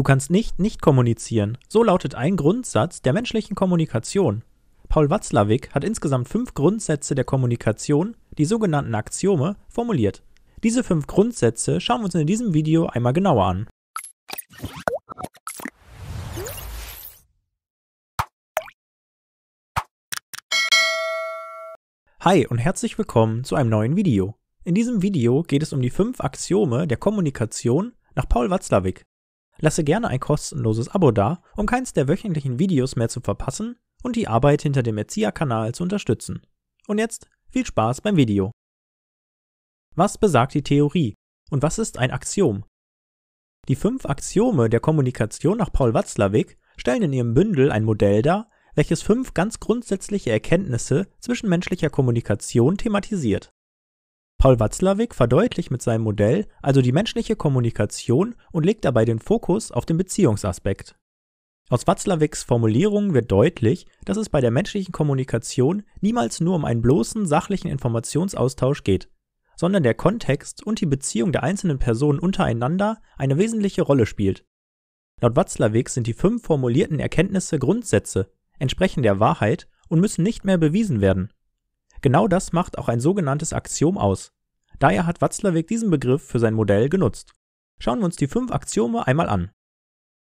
Du kannst nicht nicht kommunizieren. So lautet ein Grundsatz der menschlichen Kommunikation. Paul Watzlawick hat insgesamt fünf Grundsätze der Kommunikation, die sogenannten Axiome, formuliert. Diese fünf Grundsätze schauen wir uns in diesem Video einmal genauer an. Hi und herzlich willkommen zu einem neuen Video. In diesem Video geht es um die fünf Axiome der Kommunikation nach Paul Watzlawick. Lasse gerne ein kostenloses Abo da, um keins der wöchentlichen Videos mehr zu verpassen und die Arbeit hinter dem Erzieherkanal zu unterstützen. Und jetzt viel Spaß beim Video. Was besagt die Theorie und was ist ein Axiom? Die fünf Axiome der Kommunikation nach Paul Watzlawick stellen in ihrem Bündel ein Modell dar, welches fünf ganz grundsätzliche Erkenntnisse zwischenmenschlicher Kommunikation thematisiert. Paul Watzlawick verdeutlicht mit seinem Modell also die menschliche Kommunikation und legt dabei den Fokus auf den Beziehungsaspekt. Aus Watzlawicks Formulierungen wird deutlich, dass es bei der menschlichen Kommunikation niemals nur um einen bloßen sachlichen Informationsaustausch geht, sondern der Kontext und die Beziehung der einzelnen Personen untereinander eine wesentliche Rolle spielt. Laut Watzlawick sind die fünf formulierten Erkenntnisse Grundsätze, entsprechen der Wahrheit und müssen nicht mehr bewiesen werden. Genau das macht auch ein sogenanntes Axiom aus. Daher hat Watzlawick diesen Begriff für sein Modell genutzt. Schauen wir uns die fünf Axiome einmal an.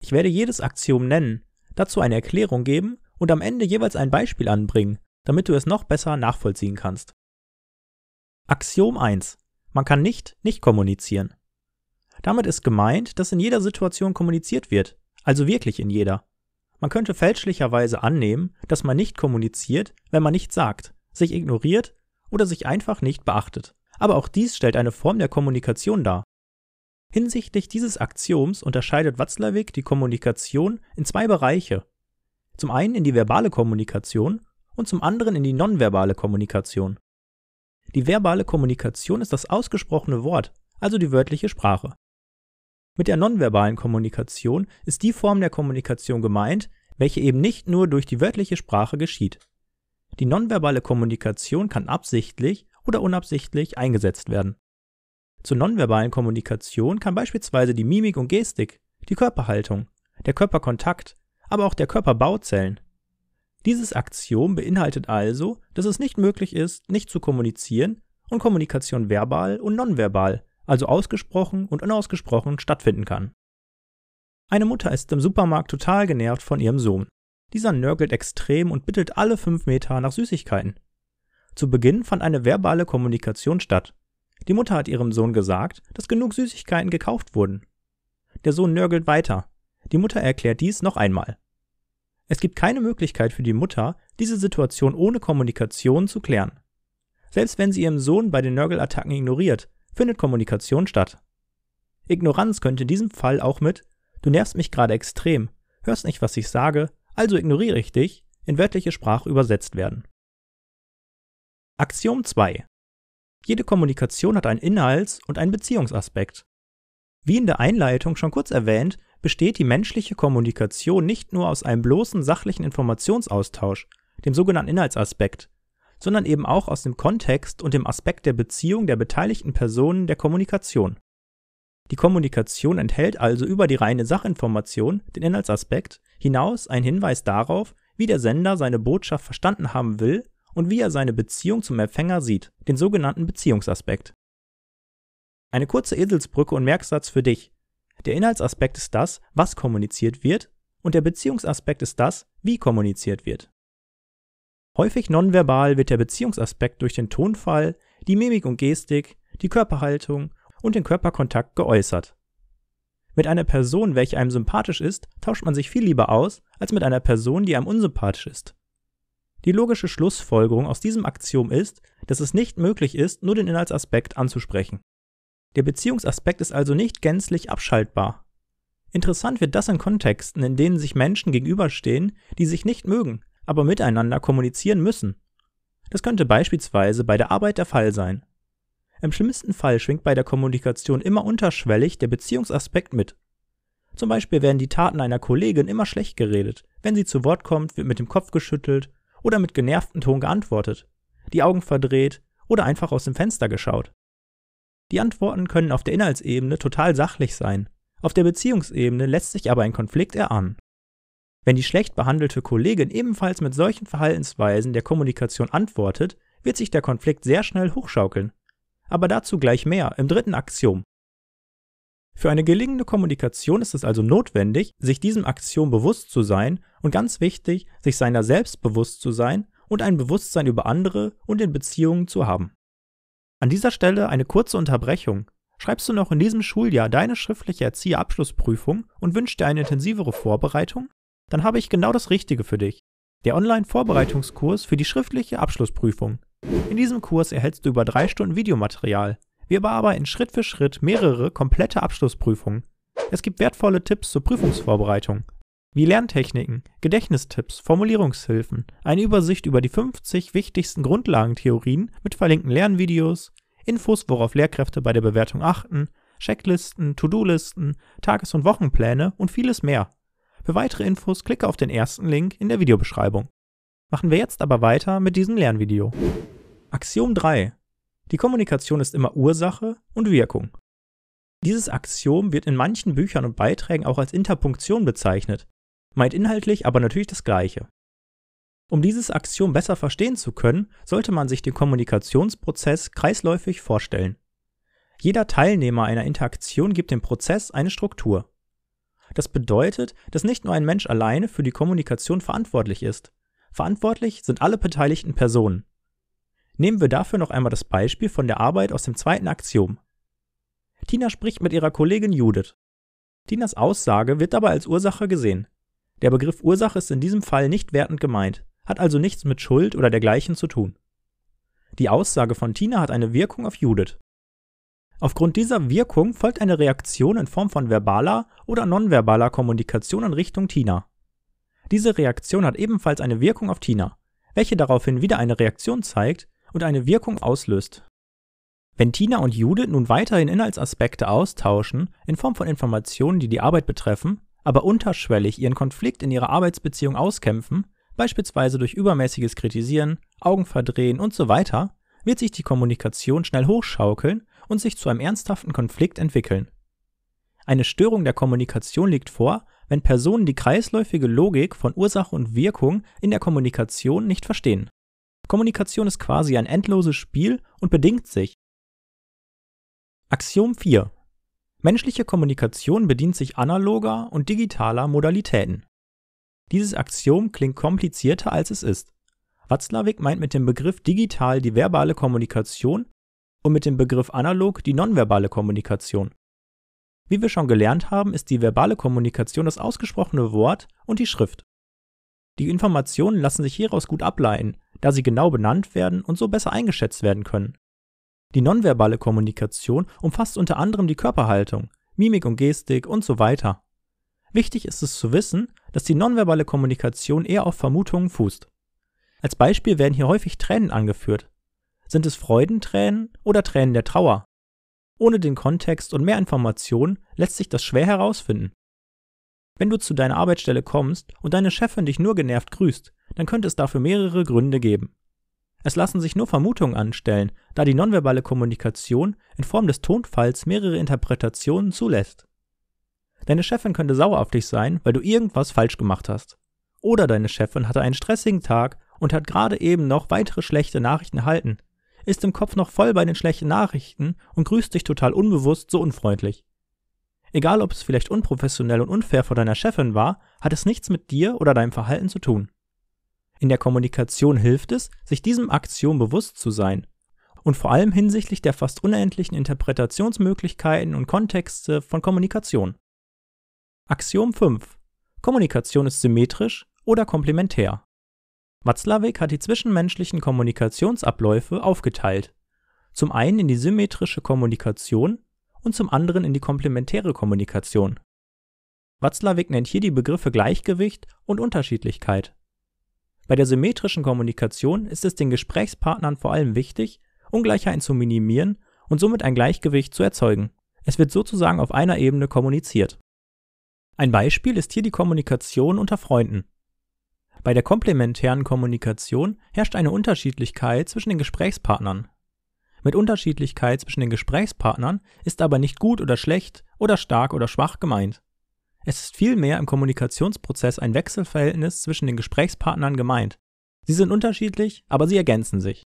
Ich werde jedes Axiom nennen, dazu eine Erklärung geben und am Ende jeweils ein Beispiel anbringen, damit du es noch besser nachvollziehen kannst. Axiom 1. Man kann nicht nicht kommunizieren. Damit ist gemeint, dass in jeder Situation kommuniziert wird, also wirklich in jeder. Man könnte fälschlicherweise annehmen, dass man nicht kommuniziert, wenn man nichts sagt, sich ignoriert oder sich einfach nicht beachtet aber auch dies stellt eine Form der Kommunikation dar. Hinsichtlich dieses Axioms unterscheidet Watzlawick die Kommunikation in zwei Bereiche. Zum einen in die verbale Kommunikation und zum anderen in die nonverbale Kommunikation. Die verbale Kommunikation ist das ausgesprochene Wort, also die wörtliche Sprache. Mit der nonverbalen Kommunikation ist die Form der Kommunikation gemeint, welche eben nicht nur durch die wörtliche Sprache geschieht. Die nonverbale Kommunikation kann absichtlich oder unabsichtlich eingesetzt werden. Zur nonverbalen Kommunikation kann beispielsweise die Mimik und Gestik, die Körperhaltung, der Körperkontakt, aber auch der Körperbauzellen. Dieses Axiom beinhaltet also, dass es nicht möglich ist, nicht zu kommunizieren und Kommunikation verbal und nonverbal, also ausgesprochen und unausgesprochen, stattfinden kann. Eine Mutter ist im Supermarkt total genervt von ihrem Sohn. Dieser nörgelt extrem und bittet alle fünf Meter nach Süßigkeiten. Zu Beginn fand eine verbale Kommunikation statt. Die Mutter hat ihrem Sohn gesagt, dass genug Süßigkeiten gekauft wurden. Der Sohn nörgelt weiter. Die Mutter erklärt dies noch einmal. Es gibt keine Möglichkeit für die Mutter, diese Situation ohne Kommunikation zu klären. Selbst wenn sie ihrem Sohn bei den Nörgelattacken ignoriert, findet Kommunikation statt. Ignoranz könnte in diesem Fall auch mit Du nervst mich gerade extrem, hörst nicht, was ich sage, also ignoriere ich dich in wörtliche Sprache übersetzt werden Axiom 2. Jede Kommunikation hat einen Inhalts- und einen Beziehungsaspekt. Wie in der Einleitung schon kurz erwähnt, besteht die menschliche Kommunikation nicht nur aus einem bloßen sachlichen Informationsaustausch, dem sogenannten Inhaltsaspekt, sondern eben auch aus dem Kontext und dem Aspekt der Beziehung der beteiligten Personen der Kommunikation. Die Kommunikation enthält also über die reine Sachinformation, den Inhaltsaspekt, hinaus einen Hinweis darauf, wie der Sender seine Botschaft verstanden haben will und wie er seine Beziehung zum Empfänger sieht, den sogenannten Beziehungsaspekt. Eine kurze Eselsbrücke und Merksatz für dich. Der Inhaltsaspekt ist das, was kommuniziert wird, und der Beziehungsaspekt ist das, wie kommuniziert wird. Häufig nonverbal wird der Beziehungsaspekt durch den Tonfall, die Mimik und Gestik, die Körperhaltung und den Körperkontakt geäußert. Mit einer Person, welche einem sympathisch ist, tauscht man sich viel lieber aus, als mit einer Person, die einem unsympathisch ist. Die logische Schlussfolgerung aus diesem Axiom ist, dass es nicht möglich ist, nur den Inhaltsaspekt anzusprechen. Der Beziehungsaspekt ist also nicht gänzlich abschaltbar. Interessant wird das in Kontexten, in denen sich Menschen gegenüberstehen, die sich nicht mögen, aber miteinander kommunizieren müssen. Das könnte beispielsweise bei der Arbeit der Fall sein. Im schlimmsten Fall schwingt bei der Kommunikation immer unterschwellig der Beziehungsaspekt mit. Zum Beispiel werden die Taten einer Kollegin immer schlecht geredet, wenn sie zu Wort kommt, wird mit dem Kopf geschüttelt oder mit genervtem Ton geantwortet, die Augen verdreht oder einfach aus dem Fenster geschaut. Die Antworten können auf der Inhaltsebene total sachlich sein, auf der Beziehungsebene lässt sich aber ein Konflikt erahnen. Wenn die schlecht behandelte Kollegin ebenfalls mit solchen Verhaltensweisen der Kommunikation antwortet, wird sich der Konflikt sehr schnell hochschaukeln. Aber dazu gleich mehr im dritten Axiom. Für eine gelingende Kommunikation ist es also notwendig, sich diesem Aktion bewusst zu sein und ganz wichtig, sich seiner selbst bewusst zu sein und ein Bewusstsein über andere und in Beziehungen zu haben. An dieser Stelle eine kurze Unterbrechung. Schreibst du noch in diesem Schuljahr deine schriftliche Erzieherabschlussprüfung und wünschst dir eine intensivere Vorbereitung? Dann habe ich genau das Richtige für dich. Der Online-Vorbereitungskurs für die schriftliche Abschlussprüfung. In diesem Kurs erhältst du über drei Stunden Videomaterial, wir bearbeiten Schritt für Schritt mehrere komplette Abschlussprüfungen. Es gibt wertvolle Tipps zur Prüfungsvorbereitung, wie Lerntechniken, Gedächtnistipps, Formulierungshilfen, eine Übersicht über die 50 wichtigsten Grundlagentheorien mit verlinkten Lernvideos, Infos, worauf Lehrkräfte bei der Bewertung achten, Checklisten, To-Do-Listen, Tages- und Wochenpläne und vieles mehr. Für weitere Infos klicke auf den ersten Link in der Videobeschreibung. Machen wir jetzt aber weiter mit diesem Lernvideo. Axiom 3. Die Kommunikation ist immer Ursache und Wirkung. Dieses Axiom wird in manchen Büchern und Beiträgen auch als Interpunktion bezeichnet, meint inhaltlich aber natürlich das Gleiche. Um dieses Axiom besser verstehen zu können, sollte man sich den Kommunikationsprozess kreisläufig vorstellen. Jeder Teilnehmer einer Interaktion gibt dem Prozess eine Struktur. Das bedeutet, dass nicht nur ein Mensch alleine für die Kommunikation verantwortlich ist. Verantwortlich sind alle beteiligten Personen. Nehmen wir dafür noch einmal das Beispiel von der Arbeit aus dem zweiten Axiom. Tina spricht mit ihrer Kollegin Judith. Tinas Aussage wird dabei als Ursache gesehen. Der Begriff Ursache ist in diesem Fall nicht wertend gemeint, hat also nichts mit Schuld oder dergleichen zu tun. Die Aussage von Tina hat eine Wirkung auf Judith. Aufgrund dieser Wirkung folgt eine Reaktion in Form von verbaler oder nonverbaler Kommunikation in Richtung Tina. Diese Reaktion hat ebenfalls eine Wirkung auf Tina, welche daraufhin wieder eine Reaktion zeigt, und eine Wirkung auslöst. Wenn Tina und Judith nun weiterhin Inhaltsaspekte austauschen, in Form von Informationen, die die Arbeit betreffen, aber unterschwellig ihren Konflikt in ihrer Arbeitsbeziehung auskämpfen, beispielsweise durch übermäßiges Kritisieren, Augenverdrehen und so weiter, wird sich die Kommunikation schnell hochschaukeln und sich zu einem ernsthaften Konflikt entwickeln. Eine Störung der Kommunikation liegt vor, wenn Personen die kreisläufige Logik von Ursache und Wirkung in der Kommunikation nicht verstehen. Kommunikation ist quasi ein endloses Spiel und bedingt sich. Axiom 4. Menschliche Kommunikation bedient sich analoger und digitaler Modalitäten. Dieses Axiom klingt komplizierter, als es ist. Watzlawick meint mit dem Begriff digital die verbale Kommunikation und mit dem Begriff analog die nonverbale Kommunikation. Wie wir schon gelernt haben, ist die verbale Kommunikation das ausgesprochene Wort und die Schrift. Die Informationen lassen sich hieraus gut ableiten, da sie genau benannt werden und so besser eingeschätzt werden können. Die nonverbale Kommunikation umfasst unter anderem die Körperhaltung, Mimik und Gestik und so weiter. Wichtig ist es zu wissen, dass die nonverbale Kommunikation eher auf Vermutungen fußt. Als Beispiel werden hier häufig Tränen angeführt. Sind es Freudentränen oder Tränen der Trauer? Ohne den Kontext und mehr Informationen lässt sich das schwer herausfinden. Wenn du zu deiner Arbeitsstelle kommst und deine Chefin dich nur genervt grüßt, dann könnte es dafür mehrere Gründe geben. Es lassen sich nur Vermutungen anstellen, da die nonverbale Kommunikation in Form des Tonfalls mehrere Interpretationen zulässt. Deine Chefin könnte sauer auf dich sein, weil du irgendwas falsch gemacht hast. Oder deine Chefin hatte einen stressigen Tag und hat gerade eben noch weitere schlechte Nachrichten erhalten, ist im Kopf noch voll bei den schlechten Nachrichten und grüßt dich total unbewusst so unfreundlich. Egal ob es vielleicht unprofessionell und unfair vor deiner Chefin war, hat es nichts mit dir oder deinem Verhalten zu tun. In der Kommunikation hilft es, sich diesem Aktion bewusst zu sein. Und vor allem hinsichtlich der fast unendlichen Interpretationsmöglichkeiten und Kontexte von Kommunikation. Axiom 5. Kommunikation ist symmetrisch oder komplementär. Watzlawick hat die zwischenmenschlichen Kommunikationsabläufe aufgeteilt. Zum einen in die symmetrische Kommunikation und zum anderen in die komplementäre Kommunikation. Watzlawick nennt hier die Begriffe Gleichgewicht und Unterschiedlichkeit. Bei der symmetrischen Kommunikation ist es den Gesprächspartnern vor allem wichtig, Ungleichheiten zu minimieren und somit ein Gleichgewicht zu erzeugen. Es wird sozusagen auf einer Ebene kommuniziert. Ein Beispiel ist hier die Kommunikation unter Freunden. Bei der komplementären Kommunikation herrscht eine Unterschiedlichkeit zwischen den Gesprächspartnern. Mit Unterschiedlichkeit zwischen den Gesprächspartnern ist aber nicht gut oder schlecht oder stark oder schwach gemeint. Es ist vielmehr im Kommunikationsprozess ein Wechselverhältnis zwischen den Gesprächspartnern gemeint. Sie sind unterschiedlich, aber sie ergänzen sich.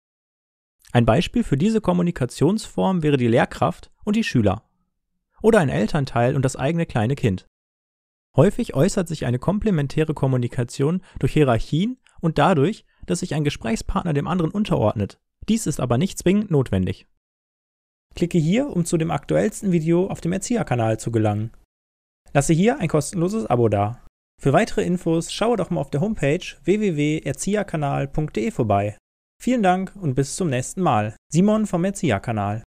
Ein Beispiel für diese Kommunikationsform wäre die Lehrkraft und die Schüler. Oder ein Elternteil und das eigene kleine Kind. Häufig äußert sich eine komplementäre Kommunikation durch Hierarchien und dadurch, dass sich ein Gesprächspartner dem anderen unterordnet. Dies ist aber nicht zwingend notwendig. Klicke hier, um zu dem aktuellsten Video auf dem Erzieherkanal zu gelangen. Lasse hier ein kostenloses Abo da. Für weitere Infos schaue doch mal auf der Homepage www.erzieherkanal.de vorbei. Vielen Dank und bis zum nächsten Mal. Simon vom Erzieherkanal.